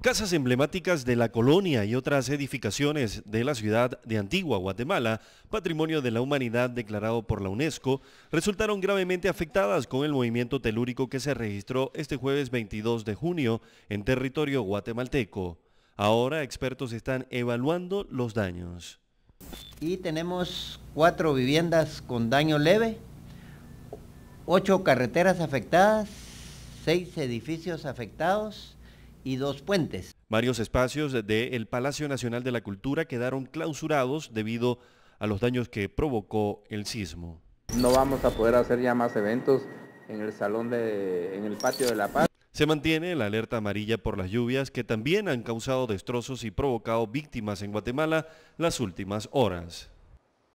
Casas emblemáticas de la colonia y otras edificaciones de la ciudad de Antigua Guatemala, patrimonio de la humanidad declarado por la UNESCO, resultaron gravemente afectadas con el movimiento telúrico que se registró este jueves 22 de junio en territorio guatemalteco. Ahora expertos están evaluando los daños. Y tenemos cuatro viviendas con daño leve, ocho carreteras afectadas, seis edificios afectados, y dos puentes. Varios espacios del Palacio Nacional de la Cultura quedaron clausurados debido a los daños que provocó el sismo. No vamos a poder hacer ya más eventos en el salón de, en el patio de la paz. Se mantiene la alerta amarilla por las lluvias que también han causado destrozos y provocado víctimas en Guatemala las últimas horas.